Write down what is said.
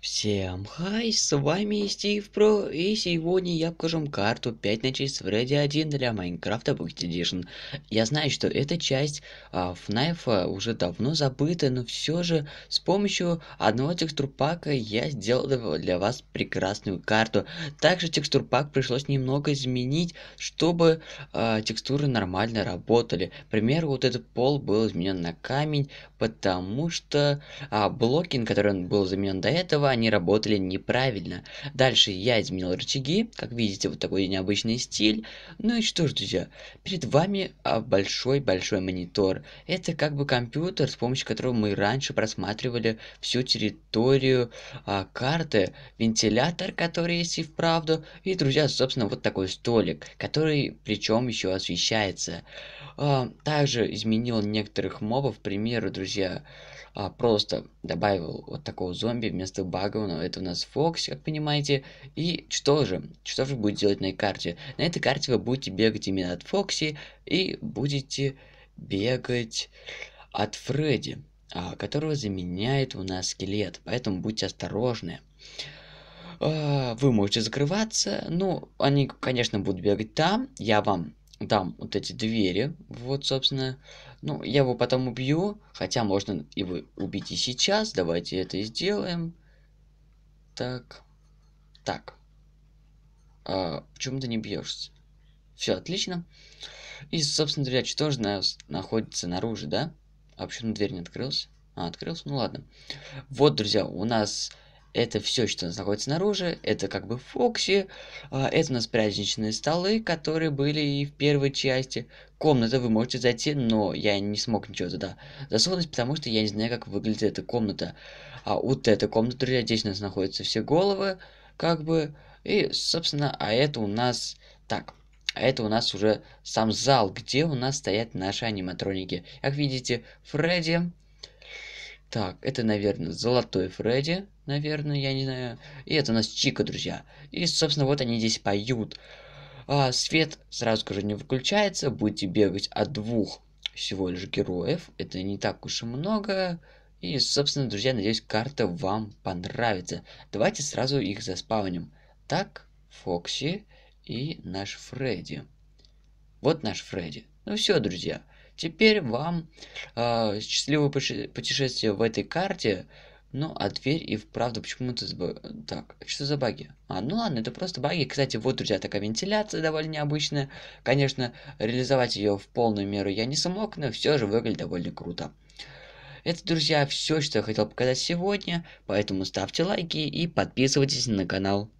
Всем хай, с вами Стив Про, и сегодня я покажу вам карту 5 на часть Фредди 1 для Майнкрафта Pocket Edition. Я знаю, что эта часть а, FNAF а, уже давно забыта, но все же с помощью одного текстурпака я сделал для вас прекрасную карту. Также текстурпак пришлось немного изменить, чтобы а, текстуры нормально работали. К примеру, вот этот пол был изменен на камень, потому что а, блокинг, который был заменен до этого, они работали неправильно. Дальше я изменил рычаги, как видите, вот такой необычный стиль. Ну и что ж, друзья, перед вами большой-большой а, монитор. Это как бы компьютер, с помощью которого мы раньше просматривали всю территорию а, карты, вентилятор, который есть и вправду, и, друзья, собственно, вот такой столик, который причем еще освещается. А, также изменил некоторых мобов, к примеру, друзья, а, просто добавил вот такого зомби вместо Багману, это у нас Фокс, как понимаете. И что же? Что же будет делать на этой карте? На этой карте вы будете бегать именно от Фокси и будете бегать от Фредди, а, которого заменяет у нас скелет. Поэтому будьте осторожны а, вы можете закрываться. Ну, они, конечно, будут бегать там. Я вам дам вот эти двери. Вот, собственно. Ну, я его потом убью. Хотя можно его убить и сейчас. Давайте это и сделаем. Так. Так. А, почему ты не бьешься? Все отлично. И, собственно, говоря, что тоже на, находится наружу, да? А почему дверь не открылась? А, открылся? Ну ладно. Вот, друзья, у нас это все, что находится снаружи, это как бы Фокси, а, это у нас праздничные столы, которые были и в первой части. Комната вы можете зайти, но я не смог ничего туда засунуть, потому что я не знаю, как выглядит эта комната. А вот эта комната, друзья, здесь у нас находятся все головы, как бы, и, собственно, а это у нас... Так, а это у нас уже сам зал, где у нас стоят наши аниматроники. Как видите, Фредди, так, это, наверное, Золотой Фредди, наверное, я не знаю. И это у нас Чика, друзья. И, собственно, вот они здесь поют. А, свет сразу же не выключается, будете бегать от двух всего лишь героев. Это не так уж и много. И, собственно, друзья, надеюсь, карта вам понравится. Давайте сразу их заспавним. Так, Фокси и наш Фредди. Вот наш Фредди. Ну все, друзья. Теперь вам э, счастливое путешествие в этой карте. Ну, а дверь и вправду почему-то... Так, что за баги? А, ну ладно, это просто баги. Кстати, вот, друзья, такая вентиляция довольно необычная. Конечно, реализовать ее в полную меру я не смог, но все же выглядит довольно круто. Это, друзья, все, что я хотел показать сегодня, поэтому ставьте лайки и подписывайтесь на канал.